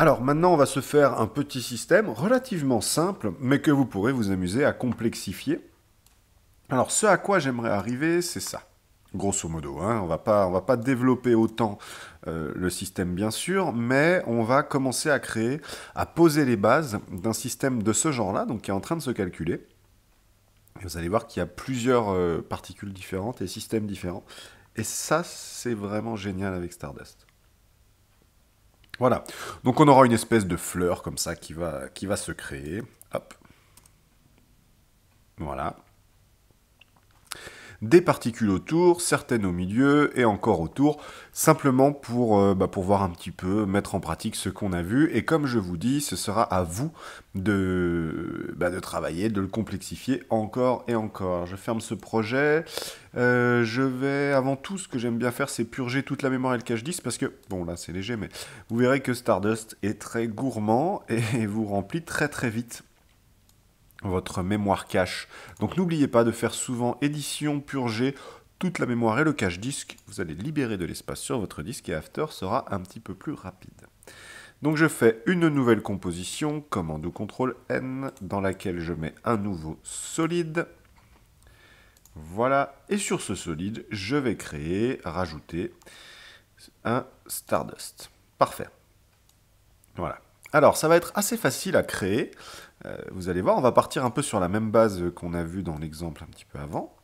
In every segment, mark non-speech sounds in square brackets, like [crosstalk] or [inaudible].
Alors maintenant, on va se faire un petit système relativement simple, mais que vous pourrez vous amuser à complexifier. Alors ce à quoi j'aimerais arriver, c'est ça. Grosso modo, hein, on ne va pas développer autant euh, le système bien sûr, mais on va commencer à créer, à poser les bases d'un système de ce genre-là, donc qui est en train de se calculer. Et vous allez voir qu'il y a plusieurs euh, particules différentes et systèmes différents. Et ça, c'est vraiment génial avec Stardust. Voilà. Donc on aura une espèce de fleur comme ça qui va, qui va se créer. Hop. Voilà des particules autour, certaines au milieu et encore autour, simplement pour, euh, bah, pour voir un petit peu, mettre en pratique ce qu'on a vu. Et comme je vous dis, ce sera à vous de, bah, de travailler, de le complexifier encore et encore. Je ferme ce projet. Euh, je vais, avant tout, ce que j'aime bien faire, c'est purger toute la mémoire et le cache 10, parce que, bon là c'est léger, mais vous verrez que Stardust est très gourmand et [laughs] vous remplit très très vite votre mémoire cache. Donc n'oubliez pas de faire souvent édition, purger toute la mémoire et le cache disque. Vous allez libérer de l'espace sur votre disque et After sera un petit peu plus rapide. Donc je fais une nouvelle composition, commande CTRL N, dans laquelle je mets un nouveau solide. Voilà, et sur ce solide, je vais créer, rajouter un Stardust. Parfait. Voilà. Alors, ça va être assez facile à créer. Euh, vous allez voir, on va partir un peu sur la même base qu'on a vu dans l'exemple un petit peu avant.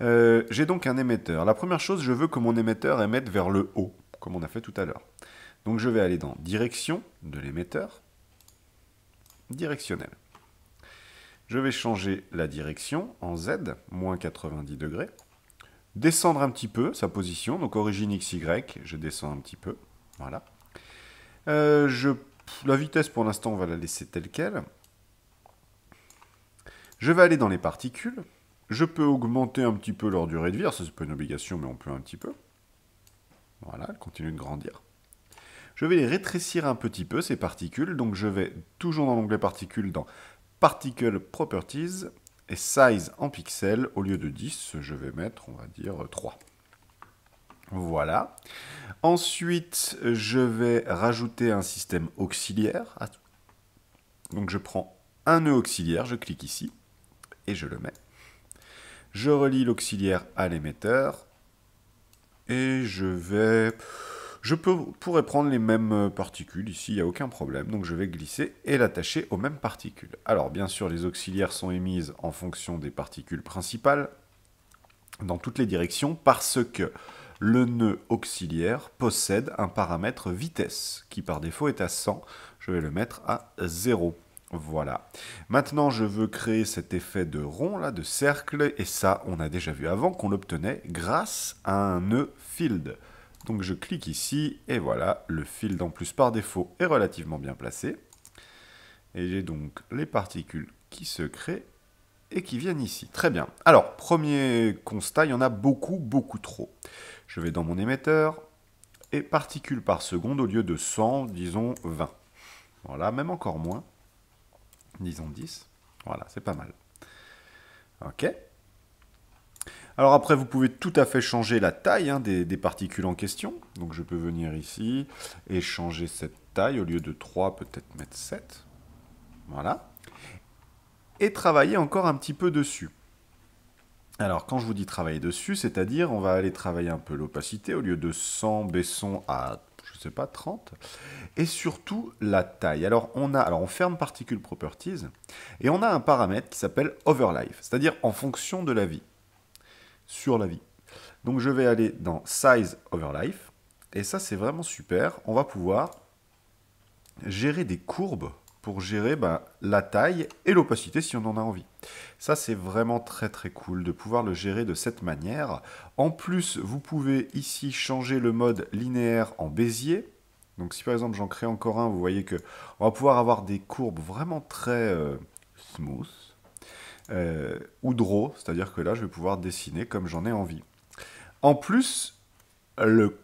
Euh, j'ai donc un émetteur. La première chose, je veux que mon émetteur émette vers le haut, comme on a fait tout à l'heure. Donc je vais aller dans Direction de l'émetteur, Directionnel. Je vais changer la direction en Z, moins 90 degrés. Descendre un petit peu sa position, donc origine XY, je descends un petit peu, voilà. Euh, je, la vitesse, pour l'instant, on va la laisser telle qu'elle. Je vais aller dans les particules. Je peux augmenter un petit peu leur durée de vie. ça, c'est pas une obligation, mais on peut un petit peu. Voilà, elles continuent de grandir. Je vais les rétrécir un petit peu, ces particules. Donc, je vais toujours dans l'onglet particules, dans Particle Properties, et Size en pixels. Au lieu de 10, je vais mettre, on va dire, 3. Voilà. Ensuite, je vais rajouter un système auxiliaire. Ah. Donc, je prends un nœud auxiliaire, je clique ici et je le mets. Je relie l'auxiliaire à l'émetteur et je vais... Je peux, pourrais prendre les mêmes particules ici, il n'y a aucun problème. Donc je vais glisser et l'attacher aux mêmes particules. Alors bien sûr, les auxiliaires sont émises en fonction des particules principales dans toutes les directions parce que le nœud auxiliaire possède un paramètre vitesse qui par défaut est à 100. Je vais le mettre à 0. Voilà. Maintenant, je veux créer cet effet de rond, là, de cercle, et ça, on a déjà vu avant qu'on l'obtenait grâce à un nœud e field. Donc je clique ici, et voilà, le field en plus par défaut est relativement bien placé. Et j'ai donc les particules qui se créent et qui viennent ici. Très bien. Alors, premier constat, il y en a beaucoup, beaucoup trop. Je vais dans mon émetteur, et particules par seconde, au lieu de 100, disons 20. Voilà, même encore moins disons 10. Voilà, c'est pas mal. Ok. Alors après, vous pouvez tout à fait changer la taille hein, des, des, particules en question. Donc je peux venir ici et changer cette taille. Au lieu de 3, peut-être mettre 7. Voilà. Et travailler encore un petit peu dessus. Alors quand je vous dis travailler dessus, c'est-à-dire on va aller travailler un peu l'opacité. Au lieu de 100 baissons à je sais pas, 30. Et surtout la taille. Alors on a, alors on ferme particules Properties et on a un paramètre qui s'appelle Overlife, c'est-à-dire en fonction de la vie, sur la vie. Donc je vais aller dans Size Overlife et ça c'est vraiment super. On va pouvoir gérer des courbes gérer ben, la taille et l'opacité si on en a envie. Ça, c'est vraiment très très cool de pouvoir le gérer de cette manière. En plus, vous pouvez ici changer le mode linéaire en Bézier. Donc si par exemple j'en crée encore un, vous voyez que on va pouvoir avoir des courbes vraiment très euh, smooth euh, ou draw, c'est-à-dire que là je vais pouvoir dessiner comme j'en ai envie. En plus, le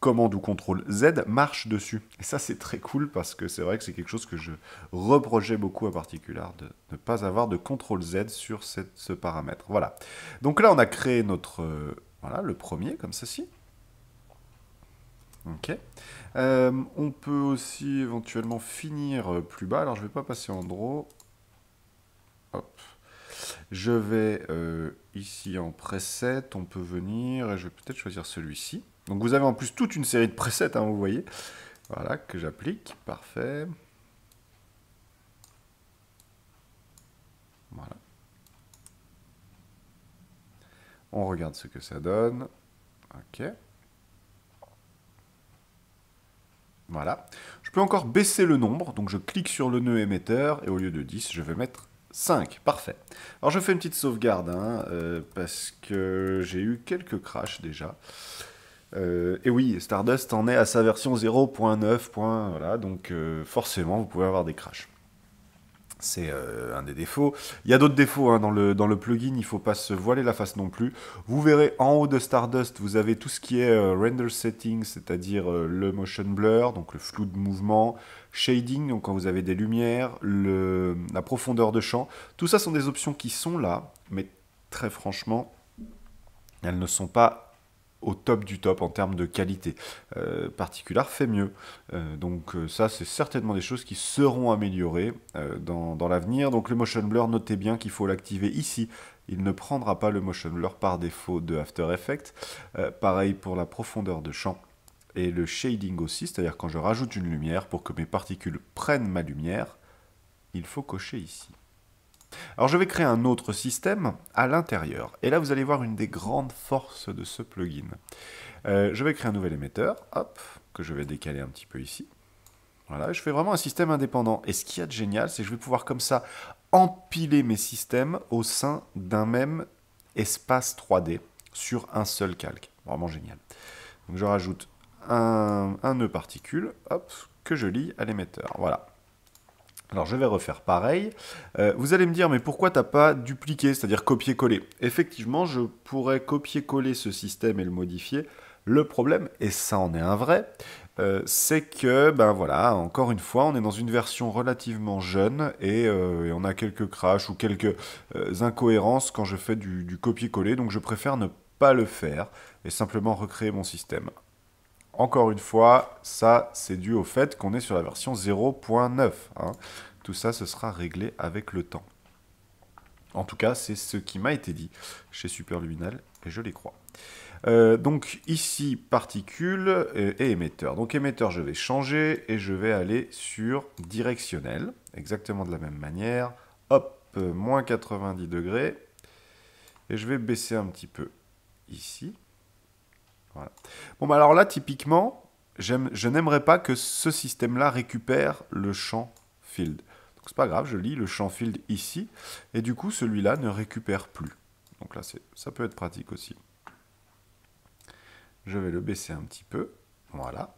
commande ou contrôle Z marche dessus. Et ça, c'est très cool parce que c'est vrai que c'est quelque chose que je reprochais beaucoup à particulier de ne pas avoir de contrôle Z sur ce paramètre. Voilà. Donc là, on a créé notre euh, voilà le premier comme ceci. Ok. Euh, on peut aussi éventuellement finir euh, plus bas. Alors, je vais pas passer en draw. Hop. Je vais ici en preset. On peut venir et je vais peut-être choisir celui-ci. Donc vous avez en plus toute une série de presets, hein, vous voyez. Voilà, que j'applique. Parfait. Voilà. On regarde ce que ça donne. Ok. Voilà. Je peux encore baisser le nombre, donc je clique sur le nœud émetteur, et au lieu de 10, je vais mettre 5. Parfait. Alors je fais une petite sauvegarde, hein, euh, parce que j'ai eu quelques crashs déjà. Euh, et oui, Stardust en est à sa version 0.9. Voilà, donc euh, forcément, vous pouvez avoir des crashs. C'est euh, un des défauts. Il y a d'autres défauts hein, dans, le, plugin, il ne faut pas se voiler la face non plus. Vous verrez en haut de Stardust, vous avez tout ce qui est render Settings, c'est-à-dire le motion blur, donc le flou de mouvement, shading, donc quand vous avez des lumières, la profondeur de champ. Tout ça sont des options qui sont là, mais très franchement, elles ne sont pas au top du top en termes de qualité. Euh, Particular fait mieux. Euh, donc euh, ça, c'est certainement des choses qui seront améliorées dans, dans l'avenir. Donc le motion blur, notez bien qu'il faut l'activer ici. Il ne prendra pas le motion blur par défaut de After Effects. pareil pour la profondeur de champ et le shading aussi, c'est-à-dire quand je rajoute une lumière pour que mes particules prennent ma lumière, il faut cocher ici. Alors je vais créer un autre système à l'intérieur. Et là, vous allez voir une des grandes forces de ce plugin. Euh, je vais créer un nouvel émetteur, hop, que je vais décaler un petit peu ici. Voilà, je fais vraiment un système indépendant. Et ce qu'il y a de génial, c'est que je vais pouvoir comme ça empiler mes systèmes au sein d'un même espace 3D sur un seul calque. Vraiment génial. Donc je rajoute un, nœud particule, que je lis à l'émetteur. Voilà. Alors je vais refaire pareil. Euh, vous allez me dire, mais pourquoi t'as pas dupliqué, c'est-à-dire copier-coller Effectivement, je pourrais copier-coller ce système et le modifier. Le problème, et ça en est un vrai, euh, c'est que, ben voilà, encore une fois, on est dans une version relativement jeune et, euh, on a quelques crashs ou quelques incohérences quand je fais du copier-coller, donc je préfère ne pas le faire et simplement recréer mon système. Encore une fois, ça, c'est dû au fait qu'on est sur la version 0.9. Hein. Tout ça, ce sera réglé avec le temps. En tout cas, c'est ce qui m'a été dit chez Superluminal, et je les crois. Euh, donc ici, particules euh, et émetteur. Donc émetteur, je vais changer et je vais aller sur directionnel, exactement de la même manière. Hop, euh, moins 90 degrés. Et je vais baisser un petit peu ici. Bon, bah alors là, typiquement, je n'aimerais pas que ce système-là récupère le champ field. Donc n'est pas grave, je lis le champ field ici, et du coup, celui-là ne récupère plus. Donc là, ça peut être pratique aussi. Je vais le baisser un petit peu. Voilà.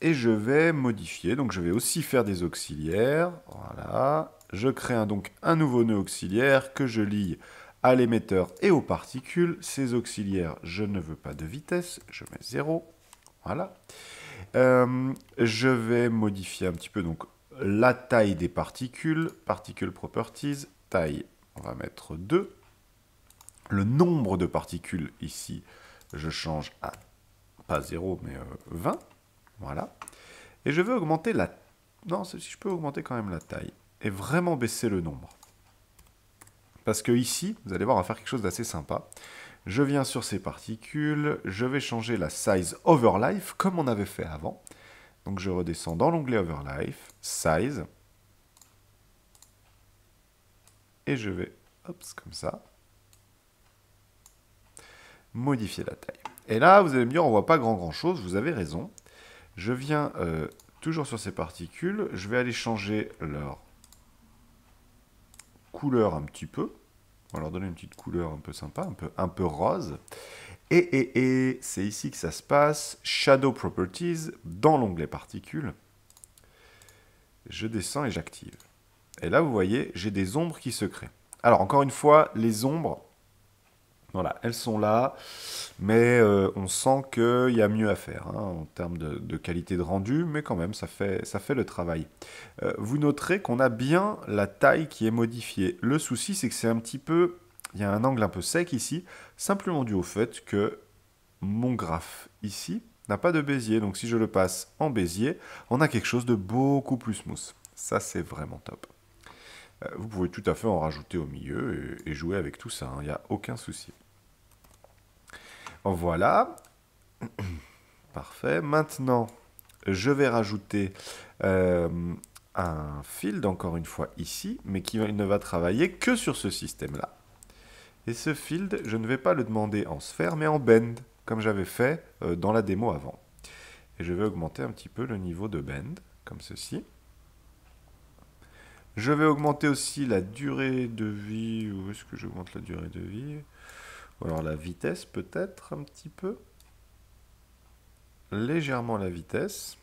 Et je vais modifier. Donc je vais aussi faire des auxiliaires. Voilà. Je crée donc un nouveau nœud auxiliaire que je lis à l'émetteur et aux particules. Ces auxiliaires, je ne veux pas de vitesse, je mets 0. Voilà. Euh, je vais modifier un petit peu donc la taille des particules, particle properties, taille, on va mettre 2. Le nombre de particules ici, je change à, pas 0, mais 20. Euh, voilà. Et je veux augmenter la... Non, si je peux augmenter quand même la taille. Et vraiment baisser le nombre. Parce que ici, vous allez voir, on va faire quelque chose d'assez sympa. Je viens sur ces particules, je vais changer la size overlife comme on avait fait avant. Donc je redescends dans l'onglet overlife, size, et je vais, hop, comme ça, modifier la taille. Et là, vous allez me dire, on ne voit pas grand grand chose, vous avez raison. Je viens euh, toujours sur ces particules, je vais aller changer leur couleur un petit peu. On va leur donner une petite couleur un peu sympa, un peu, un peu rose. Et, et, et c'est ici que ça se passe. Shadow Properties, dans l'onglet Particules. Je descends et j'active. Et là, vous voyez, j'ai des ombres qui se créent. Alors, encore une fois, les ombres, voilà, elles sont là, mais euh, on sent qu'il y a mieux à faire hein, en termes de, qualité de rendu, mais quand même, ça fait, ça fait le travail. Euh, vous noterez qu'on a bien la taille qui est modifiée. Le souci, c'est que c'est un petit peu... Il y a un angle un peu sec ici, simplement dû au fait que mon graphe ici n'a pas de bézier, donc si je le passe en bézier, on a quelque chose de beaucoup plus smooth. Ça, c'est vraiment top. Euh, vous pouvez tout à fait en rajouter au milieu et jouer avec tout ça, hein, il n'y a aucun souci. Voilà. [clears throat] Parfait. Maintenant, je vais rajouter euh, un field, encore une fois, ici, mais qui ne va travailler que sur ce système-là. Et ce field, je ne vais pas le demander en sphère, mais en bend, comme j'avais fait euh, dans la démo avant. Et je vais augmenter un petit peu le niveau de bend, comme ceci. Je vais augmenter aussi la durée de vie. Où est-ce que j'augmente la durée de vie alors la vitesse peut-être un petit peu. Légèrement la vitesse.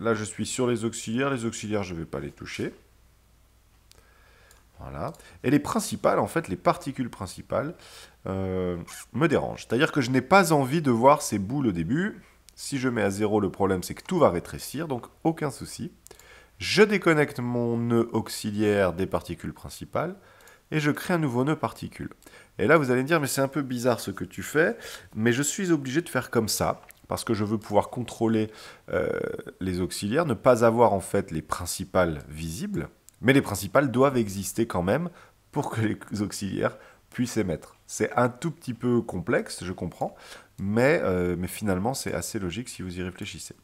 Là, je suis sur les auxiliaires. Les auxiliaires, je ne vais pas les toucher. Voilà. Et les principales, en fait, les particules principales euh, me dérangent. C'est-à-dire que je n'ai pas envie de voir ces boules au début. Si je mets à zéro, le problème, c'est que tout va rétrécir, donc aucun souci. Je déconnecte mon nœud auxiliaire des particules principales et je crée un nouveau nœud particule. Et là, vous allez me dire, mais c'est un peu bizarre ce que tu fais, mais je suis obligé de faire comme ça parce que je veux pouvoir contrôler euh, les auxiliaires, ne pas avoir en fait les principales visibles, mais les principales doivent exister quand même pour que les auxiliaires puissent émettre. C'est un tout petit peu complexe, je comprends, mais, euh, mais finalement c'est assez logique si vous y réfléchissez.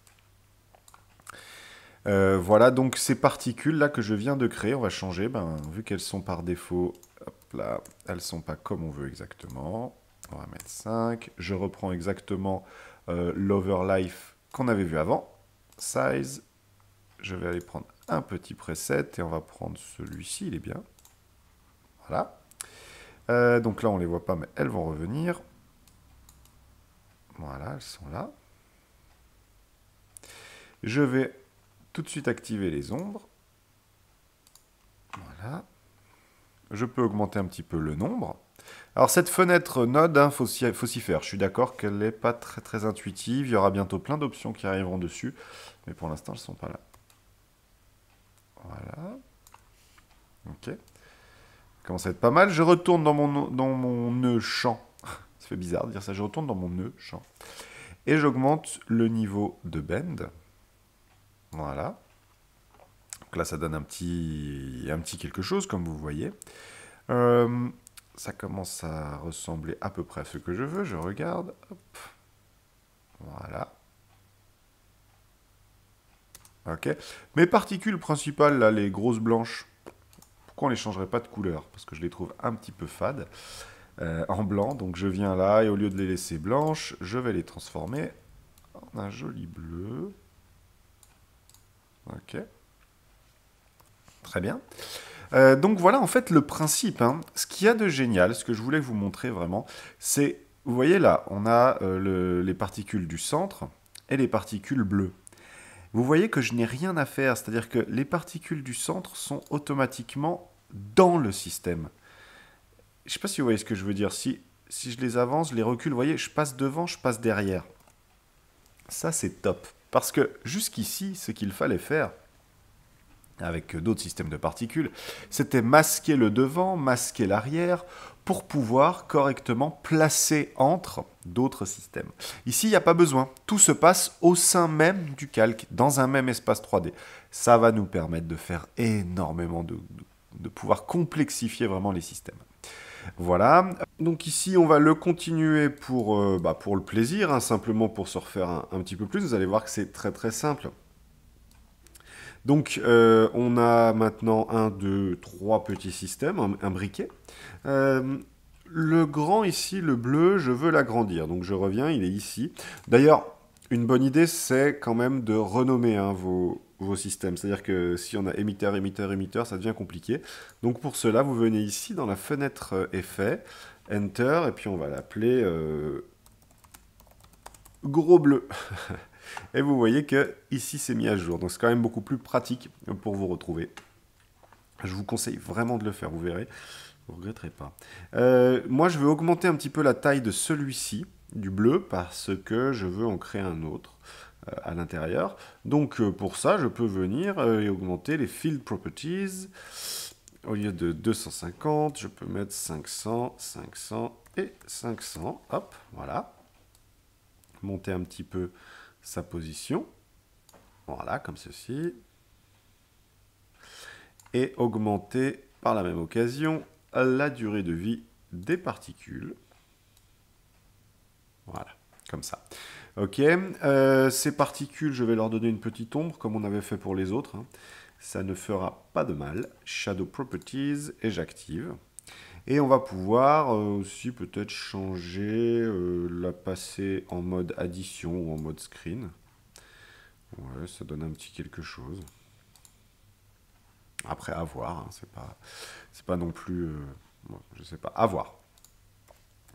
Euh, voilà donc ces particules là que je viens de créer, on va changer, ben, vu qu'elles sont par défaut, hop là, elles sont pas comme on veut exactement. On va mettre 5, je reprends exactement euh, l'overlife qu'on avait vu avant, size, je vais aller prendre un petit preset et on va prendre celui-ci, il est bien. Voilà. Euh, donc là on les voit pas mais elles vont revenir. Voilà, elles sont là. Je vais tout de suite activer les ombres. Voilà. Je peux augmenter un petit peu le nombre. Alors cette fenêtre Node, il hein, faut s'y faire. Je suis d'accord qu'elle n'est pas très, très intuitive. Il y aura bientôt plein d'options qui arriveront dessus. Mais pour l'instant, elles ne sont pas là. Voilà. Ok. Ça commence à être pas mal. Je retourne dans mon, dans mon nœud champ. [laughs] ça fait bizarre de dire ça. Je retourne dans mon nœud champ. Et j'augmente le niveau de bend. Voilà. Donc là, ça donne un petit, un petit quelque chose, comme vous voyez. Euh, ça commence à ressembler à peu près à ce que je veux. Je regarde. Voilà. Ok. Mes particules principales, là, les grosses blanches, pourquoi on ne les changerait pas de couleur Parce que je les trouve un petit peu fades. Euh, en blanc, donc je viens là, et au lieu de les laisser blanches, je vais les transformer en un joli bleu. Ok. Très bien. Euh, donc voilà en fait le principe. Hein. Ce qu'il y a de génial, ce que je voulais vous montrer vraiment, c'est, vous voyez là, on a euh, les particules du centre et les particules bleues. Vous voyez que je n'ai rien à faire, c'est-à-dire que les particules du centre sont automatiquement dans le système. Je ne sais pas si vous voyez ce que je veux dire. Si, si je les avance, les recule, vous voyez, je passe devant, je passe derrière. Ça, c'est top. Parce que jusqu'ici, ce qu'il fallait faire, avec d'autres systèmes de particules, c'était masquer le devant, masquer l'arrière, pour pouvoir correctement placer entre d'autres systèmes. Ici, il n'y a pas besoin. Tout se passe au sein même du calque, dans un même espace 3D. Ça va nous permettre de faire énormément de, de, pouvoir complexifier vraiment les systèmes. Voilà. Donc ici, on va le continuer pour, euh, bah, le plaisir, hein, simplement pour se refaire un, petit peu plus. Vous allez voir que c'est très très simple. Donc euh, on a maintenant un, deux, trois petits systèmes, un, briquet. Euh, le grand ici, le bleu, je veux l'agrandir. Donc je reviens, il est ici. D'ailleurs, une bonne idée, c'est quand même de renommer hein, vos, systèmes. C'est-à-dire que si on a émetteur, émetteur, émetteur, ça devient compliqué. Donc pour cela, vous venez ici dans la fenêtre effet. effets Enter, et puis on va l'appeler euh, gros bleu. [laughs] et vous voyez que ici c'est mis à jour, donc c'est quand même beaucoup plus pratique pour vous retrouver. Je vous conseille vraiment de le faire, vous verrez, vous regretterez pas. Euh, moi je veux augmenter un petit peu la taille de celui-ci, du bleu, parce que je veux en créer un autre euh, à l'intérieur. Donc pour ça, je peux venir et augmenter les Field Properties. Au lieu de 250, je peux mettre 500, 500 et 500. Hop, voilà. Monter un petit peu sa position. Voilà, comme ceci. Et augmenter par la même occasion la durée de vie des particules. Voilà, comme ça. Ok, euh, ces particules, je vais leur donner une petite ombre, comme on avait fait pour les autres. Hein ça ne fera pas de mal. Shadow Properties et j'active. Et on va pouvoir euh, aussi peut-être changer, euh, la passer en mode addition ou en mode screen. Ouais, ça donne un petit quelque chose. Après, avoir, voir, hein, c'est pas, non plus... Je euh, ne je sais pas, Avoir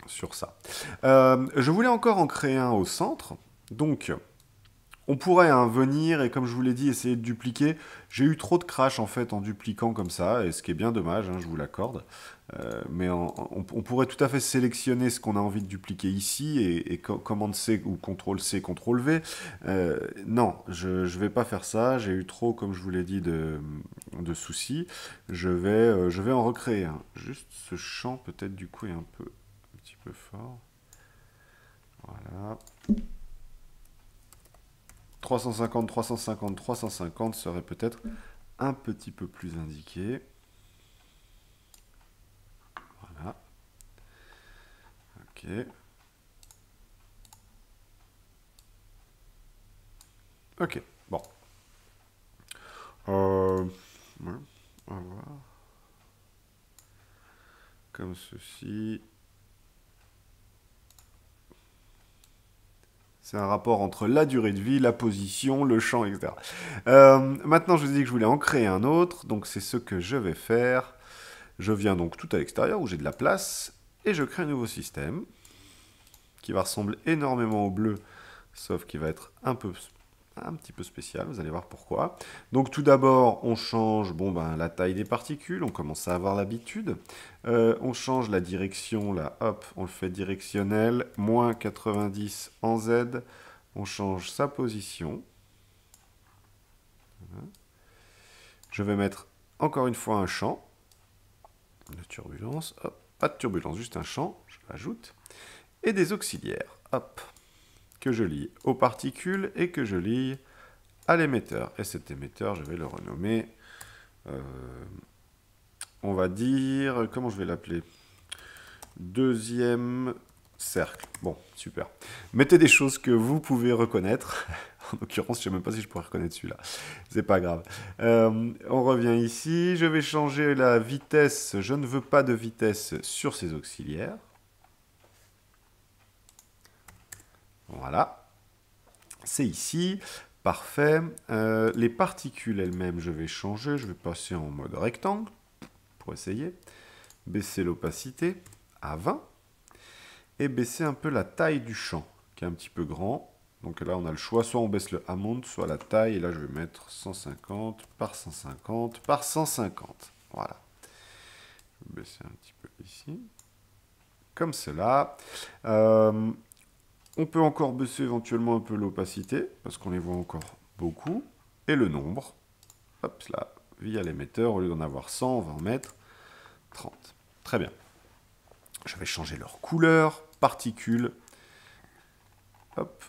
sur ça. je voulais encore en créer un au centre, donc... On pourrait hein, venir et comme je vous l'ai dit, essayer de dupliquer. J'ai eu trop de crash en fait en dupliquant comme ça, et ce qui est bien dommage, hein, je vous l'accorde. Euh, mais on, pourrait tout à fait sélectionner ce qu'on a envie de dupliquer ici et, commande C ou contrôle C, contrôle V. Euh, non, je ne vais pas faire ça. J'ai eu trop, comme je vous l'ai dit, de, soucis. Je vais, euh, je vais en recréer. Juste ce champ peut-être du coup est un peu, un petit peu fort. Voilà. 350, 350, 350 serait peut-être un petit peu plus indiqué. Voilà. Ok. Ok, bon. Euh, on va voir. Comme ceci. C'est un rapport entre la durée de vie, la position, le champ, etc. Euh, maintenant, je vous ai dit que je voulais en créer un autre, donc c'est ce que je vais faire. Je viens donc tout à l'extérieur où j'ai de la place, et je crée un nouveau système qui va ressembler énormément au bleu, sauf qu'il va être un peu un petit peu spécial, vous allez voir pourquoi. Donc tout d'abord, on change bon, ben, la taille des particules, on commence à avoir l'habitude. Euh, on change la direction, là, hop, on le fait directionnel, moins 90 en Z, on change sa position. Je vais mettre encore une fois un champ de turbulence, hop, pas de turbulence, juste un champ, je l'ajoute, et des auxiliaires, hop que je lis aux particules et que je lis à l'émetteur. Et cet émetteur, je vais le renommer, euh, on va dire, comment je vais l'appeler Deuxième cercle. Bon, super. Mettez des choses que vous pouvez reconnaître. [laughs] en l'occurrence, je ne sais même pas si je pourrais reconnaître celui-là. C'est pas grave. Euh, on revient ici. Je vais changer la vitesse. Je ne veux pas de vitesse sur ces auxiliaires. Voilà. C'est ici. Parfait. Euh, les particules elles-mêmes, je vais changer. Je vais passer en mode rectangle pour essayer. Baisser l'opacité à 20. Et baisser un peu la taille du champ, qui est un petit peu grand. Donc là, on a le choix. Soit on baisse le amount, soit la taille. Et là, je vais mettre 150 par 150 par 150. Voilà. Je vais baisser un petit peu ici. Comme cela. Euh, on peut encore baisser éventuellement un peu l'opacité, parce qu'on les voit encore beaucoup. Et le nombre, hop là, via l'émetteur, au lieu d'en avoir 100, on va en mettre 30. Très bien. Je vais changer leur couleur, particules. Hop.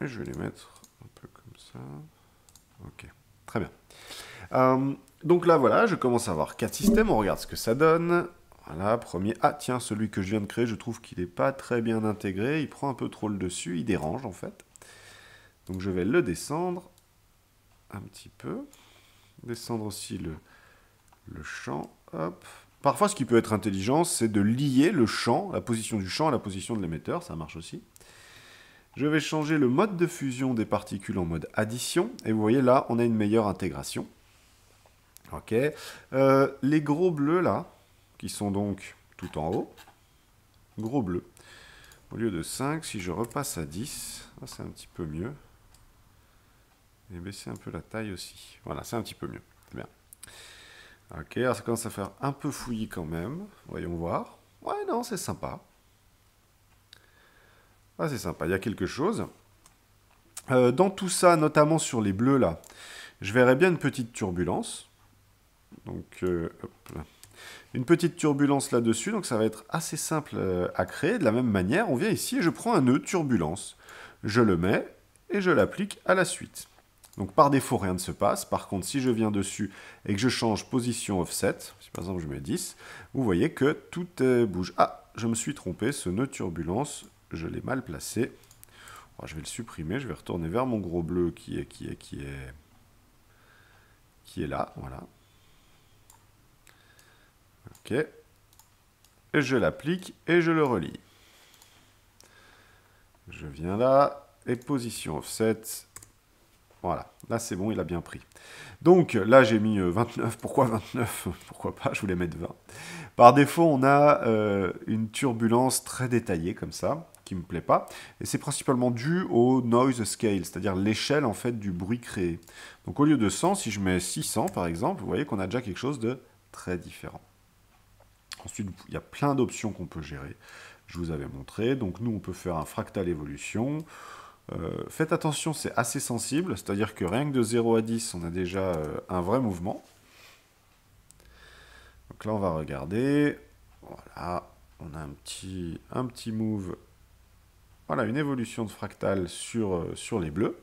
Et je vais les mettre un peu comme ça. Ok, très bien. Euh, donc là, voilà, je commence à avoir quatre systèmes. On regarde ce que ça donne. Voilà, premier. Ah tiens, celui que je viens de créer, je trouve qu'il n'est pas très bien intégré. Il prend un peu trop le dessus, il dérange en fait. Donc je vais le descendre un petit peu. Descendre aussi le, champ. Parfois, ce qui peut être intelligent, c'est de lier le champ, la position du champ à la position de l'émetteur. Ça marche aussi. Je vais changer le mode de fusion des particules en mode addition. Et vous voyez là, on a une meilleure intégration. Ok. Euh, les gros bleus là, qui sont donc tout en haut, gros bleu. Au lieu de 5, si je repasse à 10, ah, c'est un petit peu mieux. Et baisser un peu la taille aussi. Voilà, c'est un petit peu mieux. C'est bien. Ok, alors ça commence à faire un peu fouillis quand même. Voyons voir. Ouais, non, c'est sympa. Ah, c'est sympa, il y a quelque chose. Euh, dans tout ça, notamment sur les bleus là, je verrais bien une petite turbulence. Donc, euh, une petite turbulence là-dessus, donc ça va être assez simple euh, à créer. De la même manière, on vient ici et je prends un nœud turbulence. Je le mets et je l'applique à la suite. Donc par défaut, rien ne se passe. Par contre, si je viens dessus et que je change position offset, si par exemple je mets 10, vous voyez que tout euh, bouge. Ah, je me suis trompé, ce nœud turbulence, je l'ai mal placé. Oh, je vais le supprimer, je vais retourner vers mon gros bleu qui est, qui qui est, qui est là, voilà. Et je l'applique et je le relis. Je viens là, et position offset. Voilà, là c'est bon, il a bien pris. Donc là j'ai mis 29, euh, pourquoi 29 Pourquoi pas, je voulais mettre 20. Par défaut on a euh, une turbulence très détaillée comme ça, qui me plaît pas. Et c'est principalement dû au noise scale, c'est-à-dire l'échelle en fait du bruit créé. Donc au lieu de 100, si je mets 600 par exemple, vous voyez qu'on a déjà quelque chose de très différent. Ensuite, il y a plein d'options qu'on peut gérer. Je vous avais montré. Donc nous, on peut faire un fractal évolution. Euh, faites attention, c'est assez sensible, c'est-à-dire que rien que de 0 à 10, on a déjà euh, un vrai mouvement. Donc là, on va regarder. Voilà, on a un petit, un petit move. Voilà, une évolution de fractal sur, euh, sur les bleus.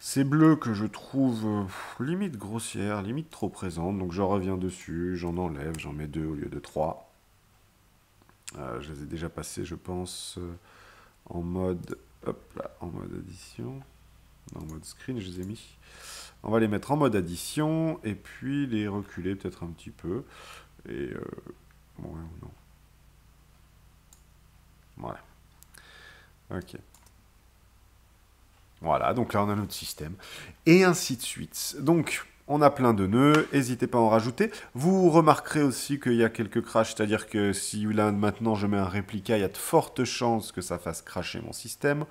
Ces bleus que je trouve euh, limite grossières, limite trop présentes. donc je reviens dessus, j'en enlève, j'en mets deux au lieu de trois. Euh, je les ai déjà passés, je pense, euh, en mode, hop là, en mode addition. en mode screen, je les ai mis. On va les mettre en mode addition et puis les reculer peut-être un petit peu. Et euh, bon, ouais, non. Voilà. Ok. Voilà, donc là on a notre système. Et ainsi de suite. Donc on a plein de nœuds, n'hésitez pas à en rajouter. Vous remarquerez aussi qu'il y a quelques crashs, c'est-à-dire que si là maintenant je mets un réplica, il y a de fortes chances que ça fasse crasher mon système,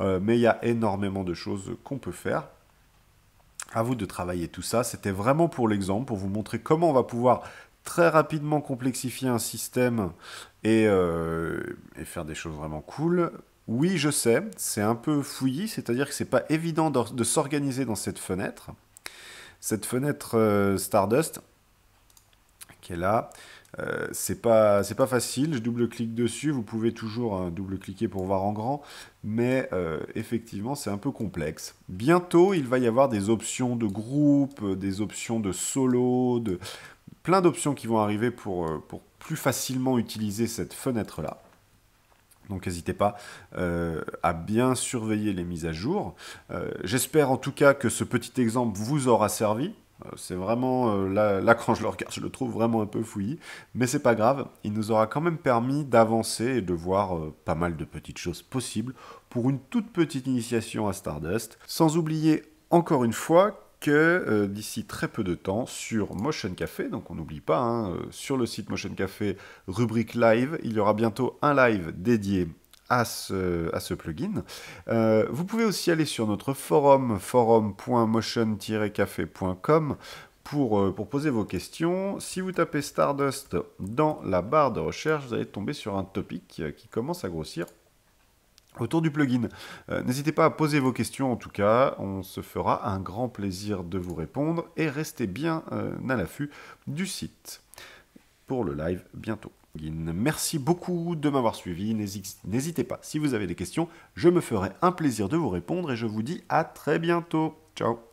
euh, mais il y a énormément de choses qu'on peut faire. À vous de travailler tout ça, c'était vraiment pour l'exemple, pour vous montrer comment on va pouvoir très rapidement complexifier un système et euh, faire des choses vraiment cool. Oui, je sais, c'est un peu fouillis, c'est-à-dire que c'est pas évident de s'organiser dans cette fenêtre. Cette fenêtre euh, Stardust, qui est là, euh, c'est pas, pas facile, je double-clique dessus, vous pouvez toujours hein, double-cliquer pour voir en grand, mais euh, effectivement c'est un peu complexe. Bientôt il va y avoir des options de groupe, des options de solo, de... plein d'options qui vont arriver pour, pour plus facilement utiliser cette fenêtre-là. Donc n'hésitez pas euh, à bien surveiller les mises à jour. Euh, j'espère en tout cas que ce petit exemple vous aura servi. Euh, c'est vraiment, là, quand je le regarde, je le trouve vraiment un peu fouillis, mais c'est pas grave, il nous aura quand même permis d'avancer et de voir pas mal de petites choses possibles pour une toute petite initiation à Stardust. Sans oublier encore une fois que euh, d'ici très peu de temps sur Motion Café, donc on n'oublie pas, hein, euh, sur le site Motion Café, rubrique live, il y aura bientôt un live dédié à ce, plugin. Euh, vous pouvez aussi aller sur notre forum, forum.motion-café.com. pour poser vos questions, si vous tapez Stardust dans la barre de recherche, vous allez tomber sur un topic qui commence à grossir autour du plugin. Euh, n'hésitez pas à poser vos questions en tout cas, on se fera un grand plaisir de vous répondre et restez bien euh, à l'affût du site pour le live bientôt. Merci beaucoup de m'avoir suivi, n'hésitez pas, si vous avez des questions, je me ferai un plaisir de vous répondre et je vous dis à très bientôt. Ciao